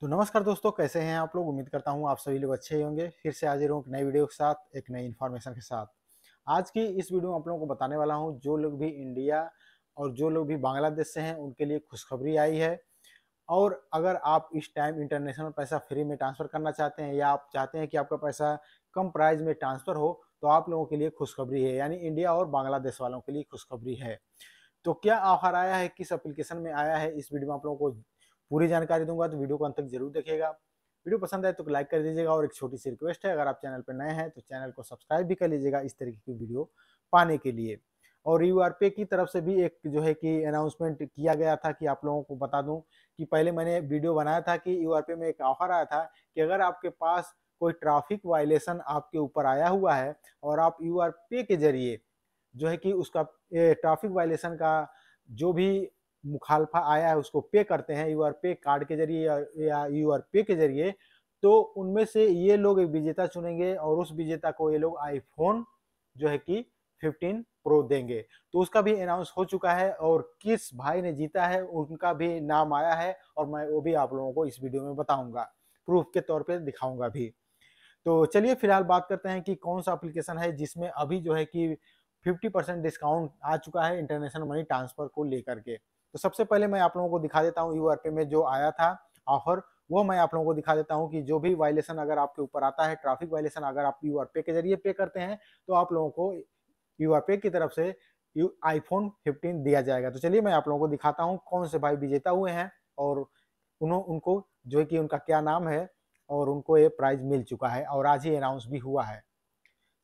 तो नमस्कार दोस्तों कैसे हैं आप लोग उम्मीद करता हूँ आप सभी लोग अच्छे ही होंगे फिर से हाजिर हूँ एक नई वीडियो के साथ एक नई इन्फॉर्मेशन के साथ आज की इस वीडियो में आप लोगों को बताने वाला हूँ जो लोग भी इंडिया और जो लोग भी बांग्लादेश से हैं उनके लिए खुशखबरी आई है और अगर आप इस टाइम इंटरनेशनल पैसा फ्री में ट्रांसफ़र करना चाहते हैं या आप चाहते हैं कि आपका पैसा कम प्राइस में ट्रांसफ़र हो तो आप लोगों के लिए खुशखबरी है यानी इंडिया और बांग्लादेश वालों के लिए खुशखबरी है तो क्या ऑफर आया है किस अप्लीकेशन में आया है इस वीडियो में आप लोगों को पूरी जानकारी दूंगा तो वीडियो को अंत तक जरूर देखिएगा वीडियो पसंद आए तो लाइक कर दीजिएगा और एक छोटी सी रिक्वेस्ट है अगर आप चैनल पर नए हैं तो चैनल को सब्सक्राइब भी कर लीजिएगा इस तरीके की वीडियो पाने के लिए और यू की तरफ से भी एक जो है कि अनाउंसमेंट किया गया था कि आप लोगों को बता दूं कि पहले मैंने वीडियो बनाया था कि यू में एक ऑफर आया था कि अगर आपके पास कोई ट्रैफिक वायलेशन आपके ऊपर आया हुआ है और आप यू के जरिए जो है कि उसका ट्रैफिक वायलेशन का जो भी मुखालफा आया है उसको पे करते हैं यू आर पे कार्ड के जरिए या यू आर पे के जरिए तो उनमें से ये लोग एक विजेता चुनेंगे और उस विजेता को ये लोग आईफोन जो है कि 15 प्रो देंगे तो उसका भी अनाउंस हो चुका है और किस भाई ने जीता है उनका भी नाम आया है और मैं वो भी आप लोगों को इस वीडियो में बताऊंगा प्रूफ के तौर पर दिखाऊंगा भी तो चलिए फिलहाल बात करते हैं कि कौन सा अप्लीकेशन है जिसमें अभी जो है कि 50 परसेंट डिस्काउंट आ चुका है इंटरनेशनल मनी ट्रांसफर को लेकर के तो सबसे पहले मैं आप लोगों को दिखा देता हूँ यू में जो आया था ऑफर वो मैं आप लोगों को दिखा देता हूँ कि जो भी वायलेशन अगर आपके ऊपर आता है ट्रैफिक वायलेशन अगर आप यू के जरिए पे करते हैं तो आप लोगों को यू की तरफ से यू आईफोन 15 दिया जाएगा तो चलिए मैं आप लोगों को दिखाता हूँ कौन से भाई विजेता हुए हैं और उन्हों उनको जो कि उनका क्या नाम है और उनको ये प्राइज मिल चुका है और आज ही अनाउंस भी हुआ है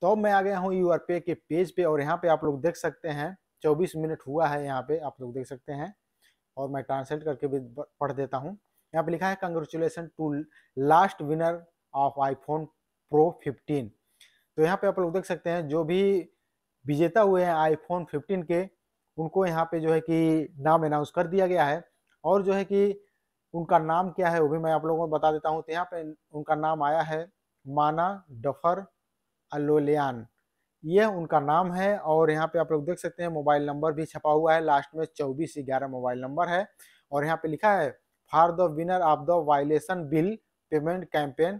तो अब मैं आ गया हूँ यू के पेज पे और यहाँ पे आप लोग देख सकते हैं चौबीस मिनट हुआ है यहाँ पे आप लोग देख सकते हैं और मैं ट्रांसलेट करके भी पढ़ देता हूँ यहाँ पे लिखा है congratulation to last winner of iPhone Pro 15 तो यहाँ पे आप लोग देख सकते हैं जो भी विजेता हुए हैं आईफोन 15 के उनको यहाँ पे जो है कि नाम अनाउंस कर दिया गया है और जो है कि उनका नाम क्या है वो भी मैं आप लोगों को बता देता हूँ तो यहाँ पे उनका नाम आया है माना डफर अलोलियान यह उनका नाम है और यहाँ पे आप लोग देख सकते हैं मोबाइल नंबर भी छपा हुआ है लास्ट में चौबीस ग्यारह मोबाइल नंबर है और यहाँ पे लिखा है for the winner of the violation bill payment campaign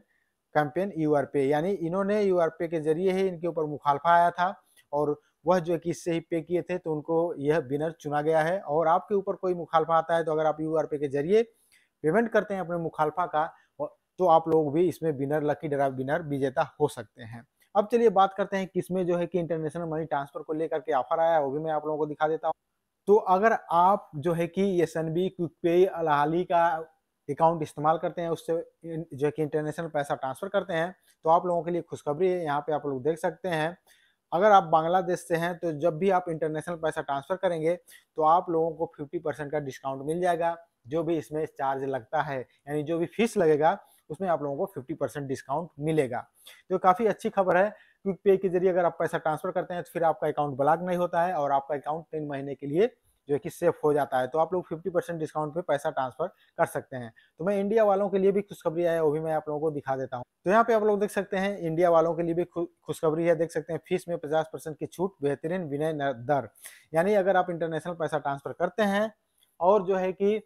campaign you are pay यानी इन्होंने यू आर पे के जरिए ही इनके ऊपर मुखालफा आया था और वह जो कि इससे ही पे किए थे तो उनको यह विनर चुना गया है और आपके ऊपर कोई मुखालफा आता है तो अगर आप यू आर पे के जरिए पेमेंट करते हैं अपने मुखालफा का तो आप लोग भी इसमें विनर लकी डरा विनर विजेता हो सकते हैं अब चलिए बात करते हैं किसमें जो है कि इंटरनेशनल मनी ट्रांसफर को लेकर के ऑफर आया है वो भी मैं आप लोगों को दिखा देता हूँ तो अगर आप जो है कि S N B QuickPay Alahli का अकाउंट इस्तेमाल करते हैं उससे जो है कि इंटरनेशनल पैसा ट्रांसफर करते हैं तो आप लोगों के लिए खुशखबरी है यहाँ पे आप लोग देख सकते हैं अगर आप बांग्लादेश से हैं तो जब भी आप इंटरनेशनल पैसा ट्रांसफर करेंगे तो आप लोगों को फिफ्टी परसेंट का डिस्काउंट मिल जाएगा जो भी इसमें चार्ज लगता है यानी जो भी फीस लगेगा उसमें आप लोगों को फिफ्टी परसेंट डिस्काउंट मिलेगा जो तो काफ़ी अच्छी खबर है क्विक पे के जरिए अगर आप पैसा ट्रांसफर करते हैं तो फिर आपका अकाउंट ब्लॉक नहीं होता है और आपका अकाउंट तीन महीने के लिए जो है कि सेफ हो जाता है तो आप लोग 50 परसेंट डिस्काउंट पे पैसा ट्रांसफर कर सकते हैं तो मैं इंडिया वालों के लिए भी खुशखबरी है वो भी मैं आप लोगों को दिखा देता हूँ तो यहाँ पे आप लोग देख सकते हैं इंडिया वालों के लिए भी खुशखबरी है देख सकते हैं फीस में 50 परसेंट की छूट बेहतरीन विनय दर यानी अगर आप इंटरनेशनल पैसा ट्रांसफर करते हैं और जो है कि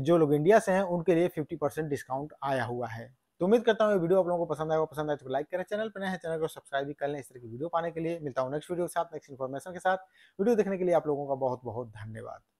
जो लोग इंडिया से हैं उनके लिए फिफ्टी परसेंट डिस्काउंट आया हुआ है तो उम्मीद करता हूँ वीडियो आप लोगों को पसंद आएगा पसंद आए तो लाइक करें चैनल पर नए चैनल को सब्सक्राइब भी कर लें इस तरह की वीडियो पाने के लिए मिलता हूँ नेक्स्ट वीडियो के साथ नेक्स्ट इन्फॉर्मेशन के साथ वीडियो देखने के लिए आप लोगों का बहुत बहुत धन्यवाद